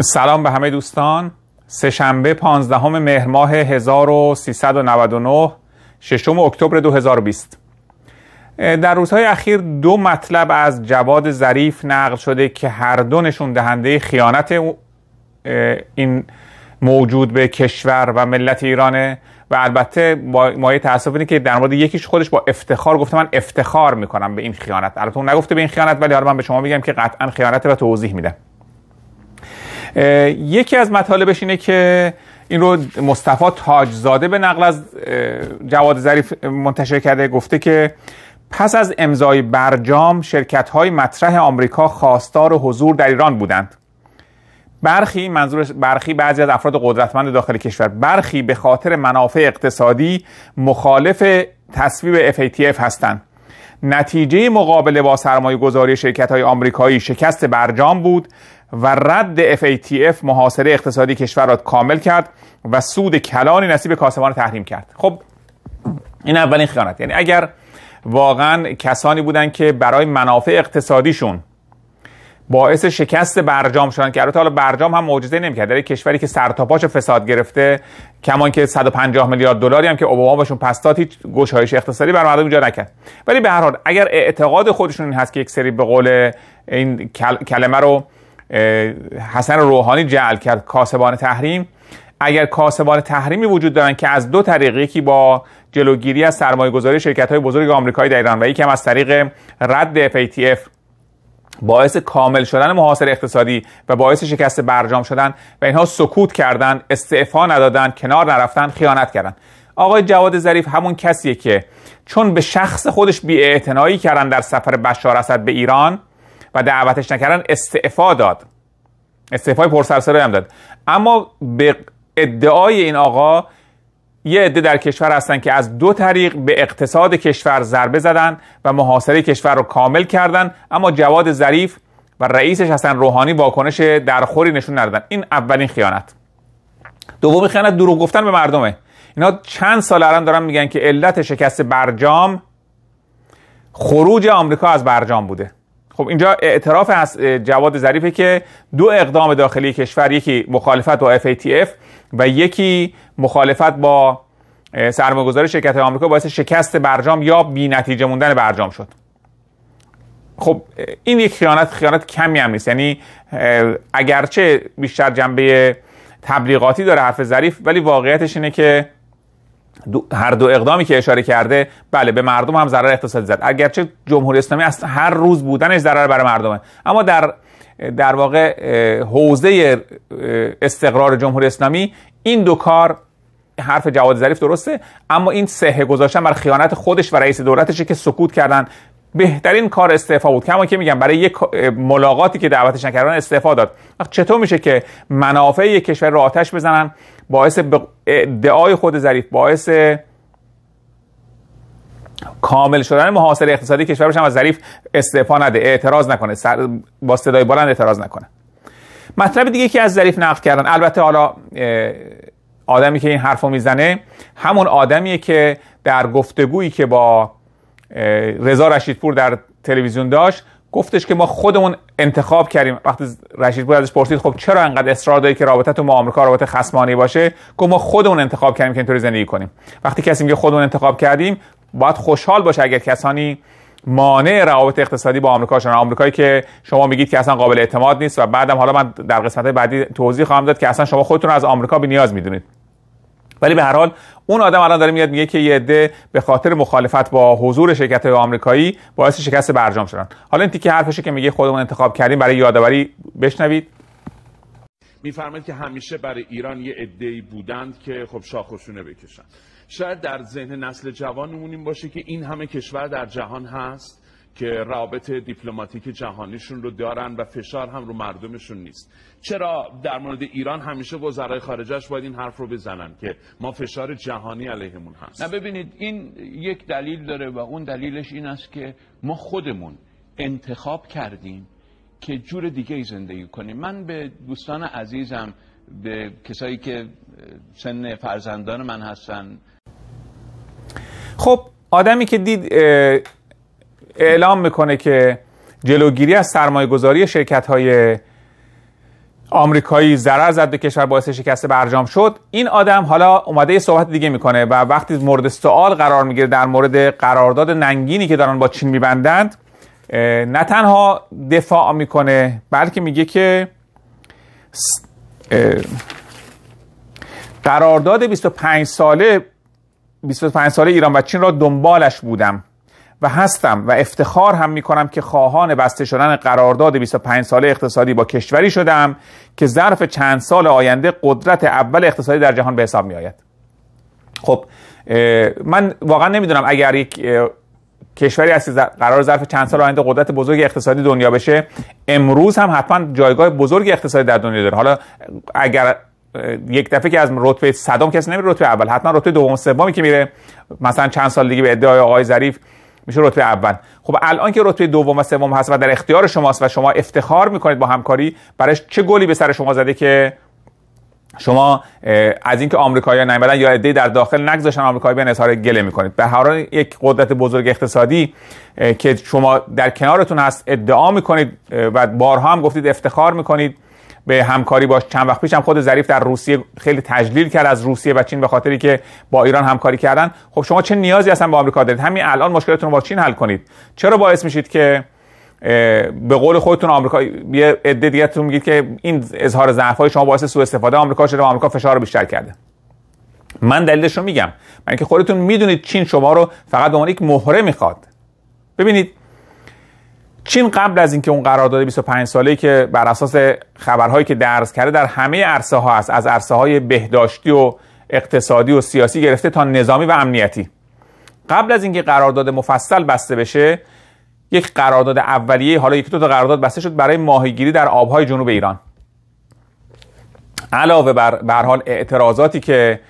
سلام به همه دوستان سهشنبه 15 مهر ماه 1399 ششم اکتبر 2020 در روزهای اخیر دو مطلب از جواد ظریف نقل شده که هر دو نشون دهنده خیانت این موجود به کشور و ملت ایرانه و البته مایه تاسف اینه که در مورد یکیش خودش با افتخار گفته من افتخار میکنم به این خیانت البته اون نگفته به این خیانت ولی حالا من به شما میگم که قطعا خیانت و توضیح میدم یکی از مطالبش اینه که این رو مصطفی تاجزاده به نقل از جواد ظریف منتشر کرده گفته که پس از امضای برجام شرکت های مطرح آمریکا خواستار و حضور در ایران بودند برخی منظور برخی بعضی از افراد قدرتمند داخل کشور برخی به خاطر منافع اقتصادی مخالف تصویب FATF هستند نتیجه مقابله با سرمایه گذاری شرکت های آمریکایی شکست برجام بود و رد FATF محاصره اقتصادی کشور را کامل کرد و سود کلانی نصیب کاسبان تحریم کرد خب این اولین خیانت یعنی اگر واقعا کسانی بودن که برای منافع اقتصادیشون باعث شکست برجام شدن که البته حالا برجام هم معجزه نمیکرد در کشوری که سرتاپاش فساد گرفته کمان که 150 میلیارد دلاری هم که اوباما باشون پستاتی هیچ اقتصادی بر مردم اونجا نکرد ولی به هر حال اگر اعتقاد خودشون این هست که یک سری به قول این کلمه رو حسن روحانی جعل کرد کاسبان تحریم اگر کاسبان تحریمی وجود دارن که از دو طریق یکی با جلوگیری از سرمایه گذاری شرکت های بزرگ آمریکایی در ایران و یکی هم از طریق رد FATF باعث کامل شدن محاصر اقتصادی و باعث شکست برجام شدن و اینها سکوت کردند استعفا ندادن کنار نرفتن خیانت کردند آقای جواد ظریف همون کسیه که چون به شخص خودش بی‌اعتنایی کردن در سفر بشار اسد به ایران و دعوتش نکردن استعفا داد استعفای پرسرسره هم داد اما به ادعای این آقا یه عده در کشور هستن که از دو طریق به اقتصاد کشور ضربه زدن و محاصره کشور رو کامل کردن اما جواد ظریف و رئیسش حسن روحانی واکنش درخوری نشون ندادن این اولین خیانت دومی خیانت دروغ گفتن به مردمه اینا چند سال الان دارن میگن که علت شکست برجام خروج آمریکا از برجام بوده خب اینجا اعتراف از جواد ظریفه که دو اقدام داخلی کشور یکی مخالفت با FATF و یکی مخالفت با سرمایه‌گذاری شرکت آمریکا باعث شکست برجام یا نتیجه موندن برجام شد خب این یک خیانت خیانت کمی هم نیست یعنی اگرچه بیشتر جنبه تبلیغاتی داره حرف ظریف ولی واقعیتش اینه که هر دو اقدامی که اشاره کرده بله به مردم هم ضرر اقتصادی زد اگرچه جمهوری اسلامی از هر روز بودنش ضرر برای مردمه اما در در واقع حوزه استقرار جمهوری اسلامی این دو کار حرف جواد ظریف درسته اما این سهه گذاشتن بر خیانت خودش و رئیس دولتشه که سکوت کردن بهترین کار استعفا بود کما که میگم برای یک ملاقاتی که دعوتش نکردن استعفا داد چطور میشه که منافع یک کشور رو آتش بزنن باعث ادعای خود ظریف باعث کامل شدن محاصره اقتصادی کشور بشن و ظریف استعفا نده اعتراض نکنه سر با صدای بلند اعتراض نکنه مطلب دیگه که از ظریف نقد کردن البته حالا آدمی که این حرفو میزنه همون آدمیه که در گفتگویی که با رضا رشیدپور در تلویزیون داشت گفتش که ما خودمون انتخاب کردیم وقتی رشید بود ازش پرسید خب چرا انقدر اصرار داری که رابطه تو ما آمریکا رابطه خصمانه باشه که ما خودمون انتخاب کردیم که اینطوری زندگی کنیم وقتی کسی میگه خودمون انتخاب کردیم باید خوشحال باشه اگر کسانی مانع روابط اقتصادی با آمریکا شدن آمریکایی که شما میگید که اصلا قابل اعتماد نیست و بعدم حالا من در قسمت بعدی توضیح خواهم داد که اصلا شما خودتون از آمریکا بی نیاز میدونید ولی به هر حال اون آدم الان داره میاد میگه که یه عده به خاطر مخالفت با حضور شرکت آمریکایی باعث شکست برجام شدن حالا این تیکه حرفشه که میگه خودمون انتخاب کردیم برای یادآوری بشنوید میفرمایید که همیشه برای ایران یه عده‌ای بودند که خب شاخشونه بکشن شاید در ذهن نسل جوانمون این باشه که این همه کشور در جهان هست که رابط دیپلماتیک جهانیشون رو دارن و فشار هم رو مردمشون نیست چرا در مورد ایران همیشه وزرای خارجش باید این حرف رو بزنن که ما فشار جهانی علیهمون هست نه ببینید این یک دلیل داره و اون دلیلش این است که ما خودمون انتخاب کردیم که جور دیگه ای زندگی کنیم من به دوستان عزیزم به کسایی که سن فرزندان من هستن خب آدمی که دید اعلام میکنه که جلوگیری از سرمایه گذاری شرکت های آمریکایی ضرر زد به کشور باعث شکست برجام شد این آدم حالا اومده یه صحبت دیگه میکنه و وقتی مورد سوال قرار میگیره در مورد قرارداد ننگینی که دارن با چین میبندند نه تنها دفاع میکنه بلکه میگه که قرارداد 25 ساله 25 ساله ایران و چین را دنبالش بودم و هستم و افتخار هم میکنم که خواهان بسته شدن قرارداد 25 ساله اقتصادی با کشوری شدم که ظرف چند سال آینده قدرت اول اقتصادی در جهان به حساب می آید خب من واقعا نمیدونم اگر یک کشوری هستی قرار ظرف چند سال آینده قدرت بزرگ اقتصادی دنیا بشه امروز هم حتما جایگاه بزرگ اقتصادی در دنیا داره حالا اگر یک دفعه که از رتبه صدام کسی نمیره رتبه اول حتما رتبه دوم سومی که میره مثلا چند سال دیگه به ادعای آقای ظریف میشه رتبه اول خب الان که رتبه دوم و سوم هست و در اختیار شماست و شما افتخار میکنید با همکاری برایش چه گلی به سر شما زده که شما از اینکه آمریکایی‌ها نیامدن یا عده در داخل نگذاشتن آمریکایی بیان اظهار گله میکنید به هر یک قدرت بزرگ اقتصادی که شما در کنارتون هست ادعا میکنید و بارها هم گفتید افتخار میکنید به همکاری باش چند وقت پیش خود ظریف در روسیه خیلی تجلیل کرد از روسیه و چین به خاطری که با ایران همکاری کردن خب شما چه نیازی هستن به آمریکا دارید همین الان مشکلتون رو با چین حل کنید چرا باعث میشید که به قول خودتون آمریکا یه عده دیگه میگید که این اظهار ضعف شما باعث سوء استفاده آمریکا شده و آمریکا فشار رو بیشتر کرده من دلیلش رو میگم من که خودتون میدونید چین شما رو فقط به یک مهره میخواد ببینید چین قبل از اینکه اون قرارداد 25 ساله که بر اساس خبرهایی که درس کرده در همه عرصه ها است از عرصه های بهداشتی و اقتصادی و سیاسی گرفته تا نظامی و امنیتی قبل از اینکه قرارداد مفصل بسته بشه یک قرارداد اولیه حالا یک دو تا قرارداد بسته شد برای ماهیگیری در آبهای جنوب ایران علاوه بر به حال اعتراضاتی که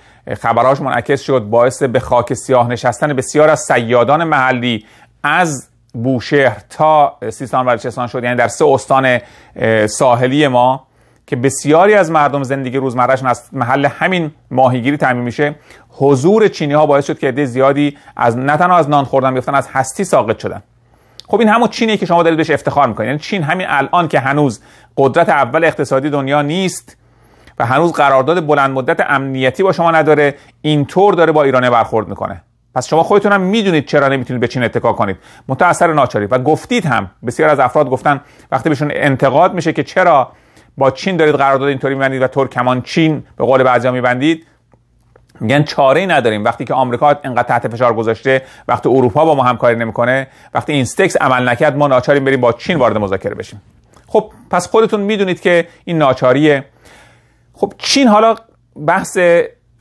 خبرهاش منعکس شد باعث به خاک سیاه نشستن بسیار از سیادان محلی از بوشهر تا سیستان و بلوچستان شد یعنی در سه استان ساحلی ما که بسیاری از مردم زندگی روزمرهشون از محل همین ماهیگیری تعمین میشه حضور چینی ها باعث شد که عده زیادی از نه تنها از نان خوردن بیفتن از هستی ساقط شدن خب این همون چینی که شما دارید بهش افتخار میکنید یعنی چین همین الان که هنوز قدرت اول اقتصادی دنیا نیست و هنوز قرارداد بلند مدت امنیتی با شما نداره اینطور داره با ایرانه برخورد میکنه پس شما خودتون هم میدونید چرا نمیتونید به چین اتکا کنید متأثر ناچاری و گفتید هم بسیار از افراد گفتن وقتی بهشون انتقاد میشه که چرا با چین دارید قرارداد اینطوری میبندید و ترکمان چین به قول بعضیا میبندید میگن چاره نداریم وقتی که آمریکا اینقدر تحت فشار گذاشته وقتی اروپا با ما همکاری نمیکنه وقتی اینستکس عمل نکرد ما ناچاریم بریم با چین وارد مذاکره بشیم خب پس خودتون میدونید که این ناچاریه خب چین حالا بحث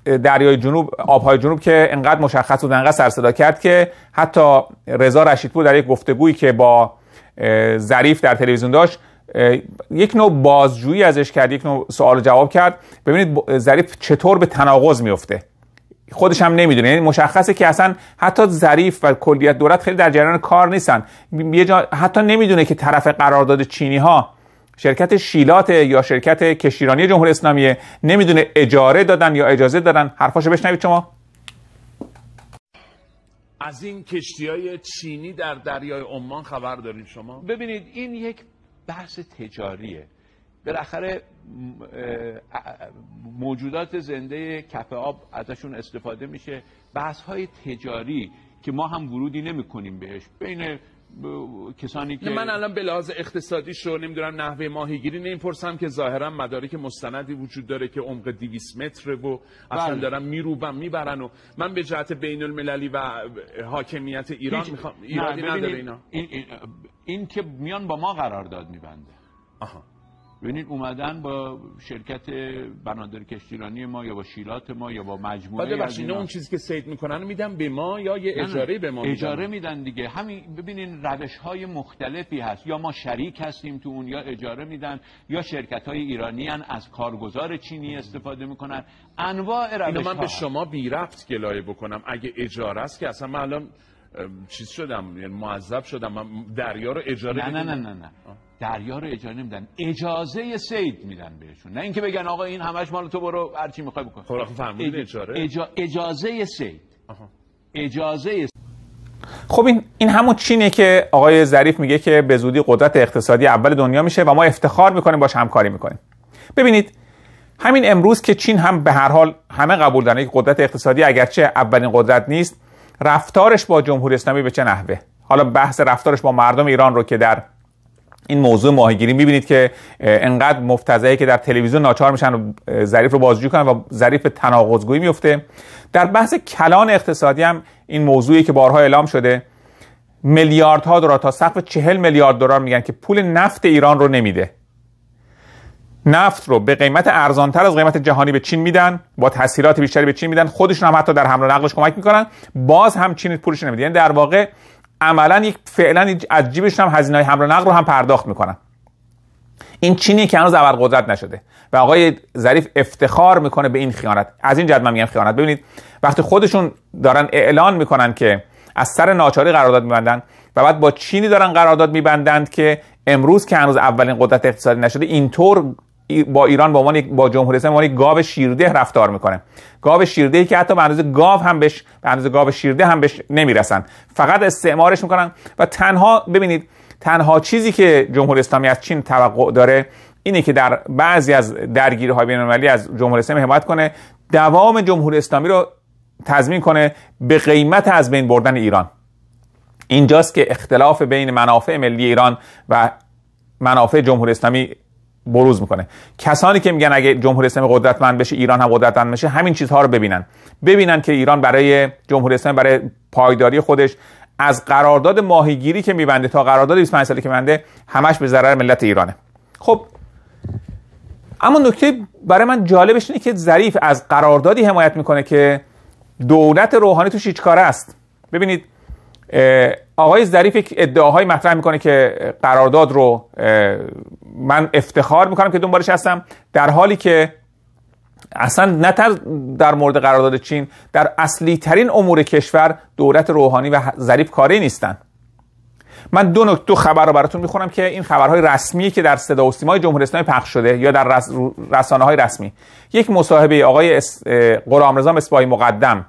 دریای جنوب آبهای جنوب که انقدر مشخص بود انقدر سرصدا کرد که حتی رضا رشیدپور در یک گفتگویی که با ظریف در تلویزیون داشت یک نوع بازجویی ازش کرد یک نوع سوال و جواب کرد ببینید ظریف چطور به تناقض میفته خودش هم نمیدونه یعنی مشخصه که اصلا حتی ظریف و کلیت دولت خیلی در جریان کار نیستن حتی نمیدونه که طرف قرارداد چینی ها شرکت شیلات یا شرکت کشیرانی جمهوری اسلامی نمیدونه اجاره دادن یا اجازه دادن حرفاشو بشنوید شما از این کشتی های چینی در دریای عمان خبر دارین شما ببینید این یک بحث تجاریه بالاخره موجودات زنده کف آب ازشون استفاده میشه بحث های تجاری که ما هم ورودی نمی کنیم بهش بین کسانی که من الان به لحاظ اقتصادی شو نمیدونم نحوه ماهیگیری نمیپرسم که ظاهرا مدارک مستندی وجود داره که عمق 200 متره و اصلا بله. دارن میروبن میبرن و من به جهت بین المللی و حاکمیت ایران هیچ... میخوام ایرانی نداره اینا این, که میان با ما قرارداد میبنده آها ببینید اومدن با شرکت بنادر کشتیرانی ما یا با شیلات ما یا با مجموعه بعد بخشین اون چیزی که سید میکنن میدن به ما یا یه اجاره به ما میدن اجاره میدن دیگه همین ببینین روش های مختلفی هست یا ما شریک هستیم تو اون یا اجاره میدن یا شرکت های ایرانی هن از کارگزار چینی استفاده میکنن انواع روش اینو من به شما بی رفت گلایه بکنم اگه اجاره است که اصلا من الان چیز شدم یعنی معذب شدم من دریا رو اجاره نه نه نه نه, نه. دریا رو اجاره نمیدن اجازه سید میدن بهشون نه اینکه بگن آقا این همش مال تو برو هر چی میخوای بکن خب اجازه اجازه سید اجازه خب این این همون چینه که آقای ظریف میگه که به زودی قدرت اقتصادی اول دنیا میشه و ما افتخار میکنیم باش همکاری میکنیم ببینید همین امروز که چین هم به هر حال همه قبول دارن که قدرت اقتصادی اگرچه اولین قدرت نیست رفتارش با جمهوری اسلامی به چه نحوه حالا بحث رفتارش با مردم ایران رو که در این موضوع ماهیگیری میبینید که انقدر مفتزهی که در تلویزیون ناچار میشن ظریف رو بازجو کنن و ظریف به تناقضگویی میفته در بحث کلان اقتصادی هم این موضوعی که بارها اعلام شده میلیاردها دلار تا سقف چهل میلیارد دلار میگن که پول نفت ایران رو نمیده نفت رو به قیمت ارزانتر از قیمت جهانی به چین میدن با تاثیرات بیشتری به چین میدن خودشون هم حتی در حمل و نقلش کمک میکنن باز هم چین پولش نمیده یعنی در واقع عملا یک فعلا از جیبشون هم هزینه های حمل نقل رو هم پرداخت میکنن این چینی که هنوز قدرت نشده و آقای ظریف افتخار میکنه به این خیانت از این جد من میگم خیانت ببینید وقتی خودشون دارن اعلان میکنن که از سر ناچاری قرارداد میبندن و بعد با چینی دارن قرارداد میبندند که امروز که هنوز اولین قدرت اقتصادی نشده اینطور با ایران با عنوان با جمهوری اسلامی گاو شیرده رفتار میکنه گاو شیرده که حتی به اندازه گاو هم به اندازه گاو شیرده هم بهش نمیرسن فقط استعمارش میکنن و تنها ببینید تنها چیزی که جمهوری اسلامی از چین توقع داره اینه که در بعضی از درگیری های بین المللی از جمهوری اسلامی حمایت کنه دوام جمهوری اسلامی رو تضمین کنه به قیمت از بین بردن ایران اینجاست که اختلاف بین منافع ملی ایران و منافع جمهوری اسلامی بروز میکنه کسانی که میگن اگه جمهوری اسلامی قدرتمند بشه ایران هم قدرتمند بشه همین چیزها رو ببینن ببینن که ایران برای جمهوری اسلامی برای پایداری خودش از قرارداد ماهیگیری که میبنده تا قرارداد 25 سالی که میبنده همش به ضرر ملت ایرانه خب اما نکته برای من جالبش اینه که ظریف از قراردادی حمایت میکنه که دولت روحانی توش هیچ است ببینید آقای ظریف یک ادعاهایی مطرح میکنه که قرارداد رو من افتخار میکنم که دنبالش هستم در حالی که اصلا نه در مورد قرارداد چین در اصلی ترین امور کشور دولت روحانی و ظریف کاری نیستن من دو نکته خبر رو براتون میخونم که این خبرهای رسمی که در صدا و سیمای جمهوری اسلامی پخش شده یا در رسانه های رسمی یک مصاحبه آقای اس... غلامرضا مقدم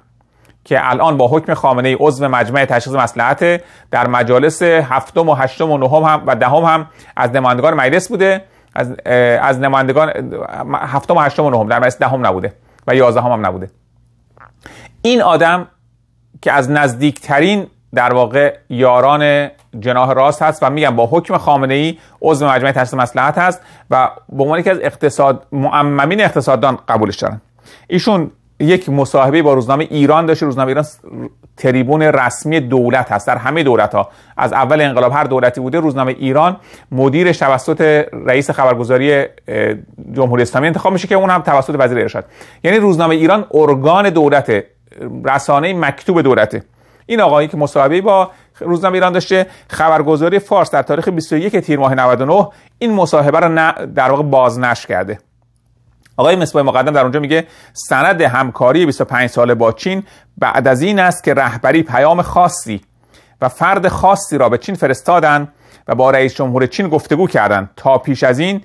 که الان با حکم خامنه ای عضو مجمع تشخیص مسلحت در مجالس هفتم و هشتم و نهم هم و دهم هم از نمایندگان مجلس بوده از از نمایندگان هفتم و هشتم و نهم در مجلس دهم نبوده و یازدهم هم نبوده این آدم که از نزدیکترین در واقع یاران جناه راست هست و میگم با حکم خامنه ای عضو مجمع تشخیص مسلحت هست و به عنوان یکی از اقتصاد معممین اقتصاددان قبولش دارن ایشون یک مصاحبه با روزنامه ایران داشته روزنامه ایران تریبون رسمی دولت هست در همه دولت ها از اول انقلاب هر دولتی بوده روزنامه ایران مدیرش توسط رئیس خبرگزاری جمهوری اسلامی انتخاب میشه که اون هم توسط وزیر ارشاد یعنی روزنامه ایران ارگان دولت رسانه مکتوب دولته این آقایی که مصاحبه با روزنامه ایران داشته خبرگزاری فارس در تاریخ 21 تیر ماه 99 این مصاحبه رو در واقع بازنش کرده آقای مصباح مقدم در اونجا میگه سند همکاری 25 ساله با چین بعد از این است که رهبری پیام خاصی و فرد خاصی را به چین فرستادن و با رئیس جمهور چین گفتگو کردند تا پیش از این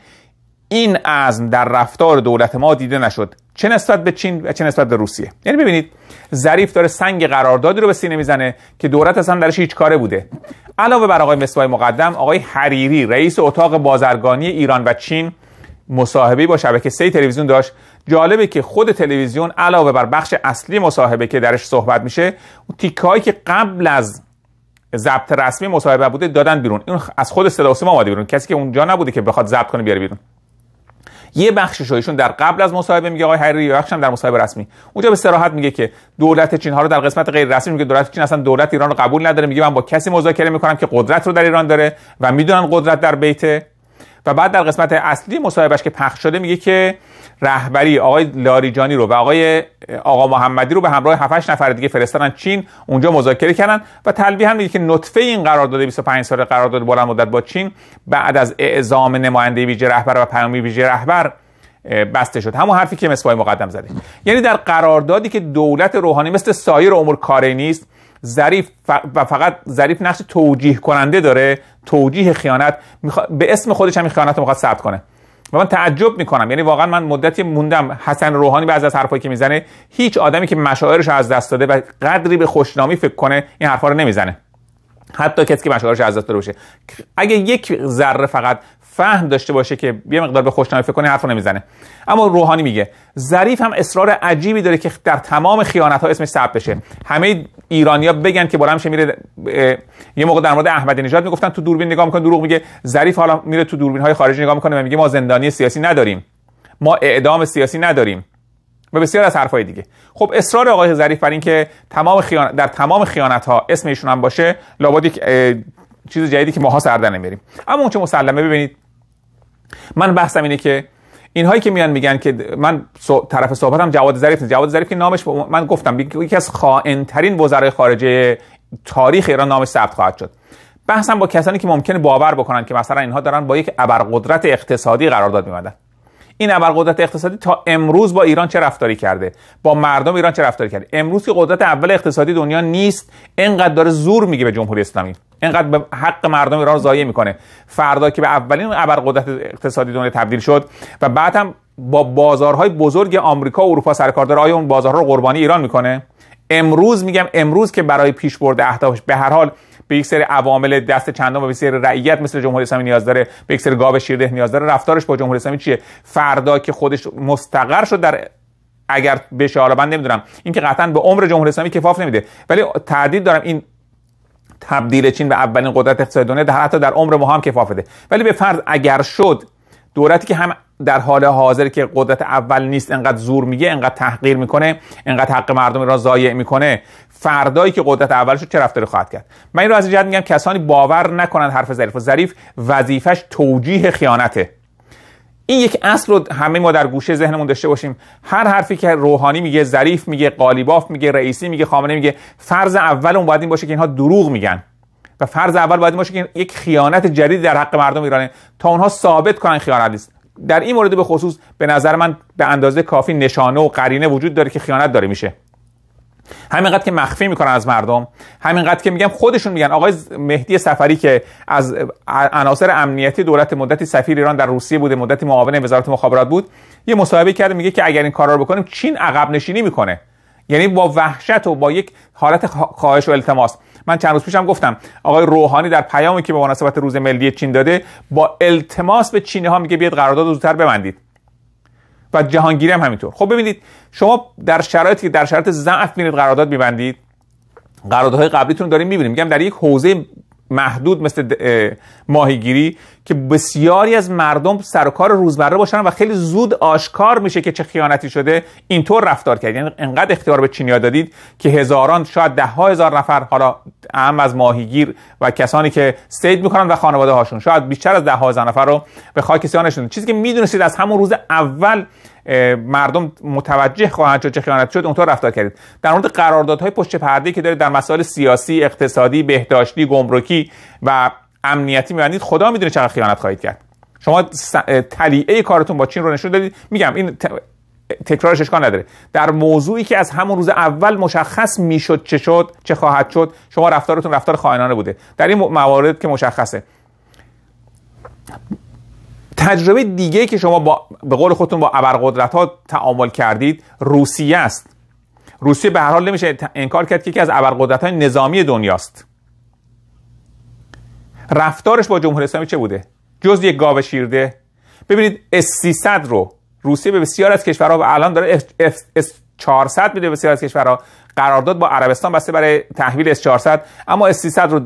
این عزم در رفتار دولت ما دیده نشد چه نسبت به چین و چه نسبت به روسیه یعنی ببینید ظریف داره سنگ قراردادی رو به سینه میزنه که دولت اصلا درش هیچ کاره بوده علاوه بر آقای مصباح مقدم آقای حریری رئیس اتاق بازرگانی ایران و چین مصاحبه با شبکه سه تلویزیون داشت جالبه که خود تلویزیون علاوه بر بخش اصلی مصاحبه که درش صحبت میشه اون تیکایی که قبل از ضبط رسمی مصاحبه بوده دادن بیرون این از خود صدا و سیما بیرون کسی که اونجا نبوده که بخواد ضبط کنه بیاره بیرون یه بخشش ایشون در قبل از مصاحبه میگه آقای حری بخشم در مصاحبه رسمی اونجا به صراحت میگه که دولت چین ها رو در قسمت غیر رسمی میگه دولت چین اصلا دولت ایران رو قبول نداره میگه من با کسی مذاکره میکنم که قدرت رو در ایران داره و میدونن قدرت در بیت و بعد در قسمت اصلی مصاحبهش که پخش شده میگه که رهبری آقای لاریجانی رو و آقای آقا محمدی رو به همراه 7 نفر دیگه فرستادن چین اونجا مذاکره کردن و تلویحا هم میگه که نطفه این قرارداد 25 ساله قرارداد بلند مدت با چین بعد از اعزام نماینده ویژه رهبر و پیامی ویژه رهبر بسته شد همون حرفی که مسوای مقدم زده یعنی در قراردادی که دولت روحانی مثل سایر امور کاری نیست ظریف و فقط ظریف نقش توجیه کننده داره توجیه خیانت به اسم خودش هم خیانت رو میخواد ثبت کنه و من تعجب میکنم یعنی واقعا من مدتی موندم حسن روحانی بعضی از حرفایی که میزنه هیچ آدمی که مشاعرش از دست داده و قدری به خوشنامی فکر کنه این حرفا رو نمیزنه حتی کسی که مشاعرش از دست داده باشه اگه یک ذره فقط فهم داشته باشه که یه مقدار به خوشنامه فکر کنه حرفو نمیزنه اما روحانی میگه ظریف هم اصرار عجیبی داره که در تمام خیانت ها اسمش ثبت بشه همه ایرانیا بگن که برام میره یه موقع در مورد احمدی نژاد میگفتن تو دوربین نگاه میکنه دروغ میگه ظریف حالا میره تو دوربین های خارجی نگاه میکنه و میگه ما زندانی سیاسی نداریم ما اعدام سیاسی نداریم و بسیار از حرفای دیگه خب اصرار آقای ظریف بر که تمام خیانت در تمام خیانت ها اسم ایشون هم باشه لابد یک چیز جدیدی که ماها سر در اما اون چه مسلمه ببینید من بحثم اینه که اینهایی که میان میگن که من طرف صحبتم جواد ظریف نیست جواد ظریف که نامش من گفتم یکی از خائنترین ترین وزرای خارجه تاریخ ایران نامش ثبت خواهد شد بحثم با کسانی که ممکنه باور بکنن که مثلا اینها دارن با یک ابرقدرت اقتصادی قرارداد میبندن این ابرقدرت اقتصادی تا امروز با ایران چه رفتاری کرده با مردم ایران چه رفتاری کرده امروز که قدرت اول اقتصادی دنیا نیست انقدر داره زور میگه به جمهوری اسلامی انقدر به حق مردم ایران ضایع میکنه فردا که به اولین ابرقدرت اقتصادی دنیا تبدیل شد و بعد هم با بازارهای بزرگ آمریکا و اروپا سرکار داره آیا اون بازارها رو قربانی ایران میکنه امروز میگم امروز که برای پیشبرد اهدافش به هر حال به یک سری عوامل دست چندان و به سری رعیت مثل جمهوری اسلامی نیاز داره به یک سری گاو شیرده نیاز داره رفتارش با جمهوری اسلامی چیه فردا که خودش مستقر شد در اگر بشه حالا من نمیدونم این که قطعا به عمر جمهوری اسلامی کفاف نمیده ولی تردید دارم این تبدیل چین به اولین قدرت اقتصادی دنیا حتی در عمر ما هم کفاف بده ولی به فرض اگر شد دولتی که هم در حال حاضر که قدرت اول نیست انقدر زور میگه انقدر تحقیر میکنه انقدر حق مردم را ضایع میکنه فردایی که قدرت اولش شد چه رفتاری خواهد کرد من این رو از این جهت میگم کسانی باور نکنند حرف ظریف و ظریف وظیفش توجیه خیانته این یک اصل رو همه ما در گوشه ذهنمون داشته باشیم هر حرفی که روحانی میگه ظریف میگه قالیباف میگه رئیسی میگه خامنه میگه فرض اول اون باید این باشه که اینها دروغ میگن و فرض اول باید باشه که یک خیانت جدید در حق مردم ایرانه تا اونها ثابت کنن خیانت نیست در این مورد به خصوص به نظر من به اندازه کافی نشانه و قرینه وجود داره که خیانت داره میشه همینقدر که مخفی میکنن از مردم همینقدر که میگم خودشون میگن آقای مهدی سفری که از عناصر امنیتی دولت مدتی سفیر ایران در روسیه بوده مدتی معاون وزارت مخابرات بود یه مصاحبه کرده میگه که اگر این کارا رو بکنیم چین عقب نشینی میکنه یعنی با وحشت و با یک حالت خواهش و التماس من چند روز پیشم گفتم آقای روحانی در پیامی که به مناسبت روز ملی چین داده با التماس به چینی ها میگه بیاید قرارداد زودتر ببندید و جهانگیری هم همینطور خب ببینید شما در شرایطی که در شرایط ضعف میرید قرارداد میبندید قراردادهای قبلیتون داریم میبینیم میگم در یک حوزه محدود مثل ماهیگیری که بسیاری از مردم سر و کار روزمره باشن و خیلی زود آشکار میشه که چه خیانتی شده اینطور رفتار کرد یعنی انقدر اختیار به چینیا دادید که هزاران شاید ده ها هزار نفر حالا اهم از ماهیگیر و کسانی که سید میکنن و خانواده هاشون شاید بیشتر از ده هزار نفر رو به خاک سیانشون چیزی که میدونستید از همون روز اول مردم متوجه خواهند شد چه خیانت شد اونطور رفتار کردید در مورد قراردادهای پشت پرده که دارید در مسائل سیاسی اقتصادی بهداشتی گمرکی و امنیتی میبندید خدا میدونه چقدر خیانت خواهید کرد شما تلیعه کارتون با چین رو نشون دادید میگم این تکرارش اشکال نداره در موضوعی که از همون روز اول مشخص میشد چه شد چه خواهد شد شما رفتارتون رفتار خائنانه بوده در این موارد که مشخصه تجربه دیگه که شما با به قول خودتون با ابرقدرت ها تعامل کردید روسیه است روسیه به هر حال نمیشه انکار کرد که یکی از ابرقدرت های نظامی دنیاست رفتارش با جمهوری اسلامی چه بوده جز یک گاو شیرده ببینید اس 300 رو روسیه به بسیار از کشورها و الان داره اس 400 میده بسیار از کشورها قرارداد با عربستان بسته برای تحویل اس 400 اما S 300 رو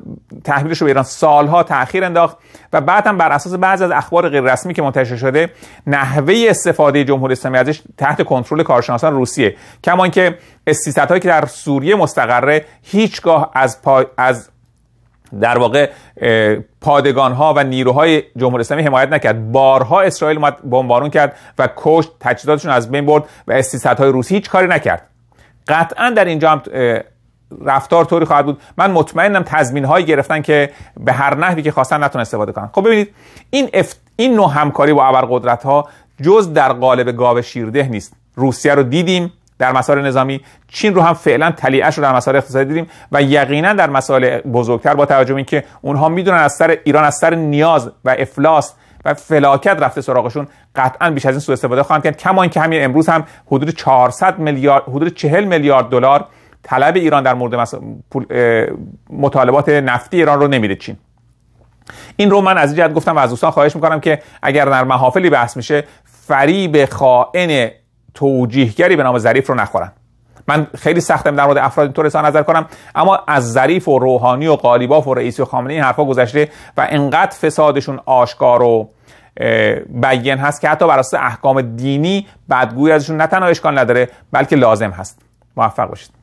تحویلش رو به ایران سالها تاخیر انداخت و بعد هم بر اساس بعضی از اخبار غیر رسمی که منتشر شده نحوه استفاده جمهوری اسلامی ازش تحت کنترل کارشناسان روسیه کما که S 300 هایی که در سوریه مستقره هیچگاه از از در واقع پادگان ها و نیروهای جمهوری اسلامی حمایت نکرد بارها اسرائیل اومد بمبارون کرد و کشت تجهیزاتشون از بین برد و اس های روسی هیچ کاری نکرد قطعا در اینجا هم رفتار طوری خواهد بود من مطمئنم تضمین هایی گرفتن که به هر نحوی که خواستن نتون استفاده کنن خب ببینید این این نوع همکاری با ابرقدرت ها جز در قالب گاو شیرده نیست روسیه رو دیدیم در مسائل نظامی چین رو هم فعلا تلیعش رو در مسائل اقتصادی دیدیم و یقینا در مسائل بزرگتر با توجه به اینکه اونها میدونن از سر ایران از سر نیاز و افلاس و فلاکت رفته سراغشون قطعا بیش از این سوء استفاده خواهند کرد کما که همین امروز هم حدود 400 میلیارد حدود 40 میلیارد دلار طلب ایران در مورد مطالبات نفتی ایران رو نمیده چین این رو من از این جهت گفتم و از دوستان خواهش میکنم که اگر در محافلی بحث میشه فریب خائن توجیهگری به نام ظریف رو نخورن من خیلی سختم در مورد افراد اینطور اظهار نظر کنم اما از ظریف و روحانی و قالیباف و رئیسی و خامنه این حرفا گذشته و انقدر فسادشون آشکار و بیان هست که حتی بر احکام دینی بدگویی ازشون نه تنها اشکال نداره بلکه لازم هست موفق باشید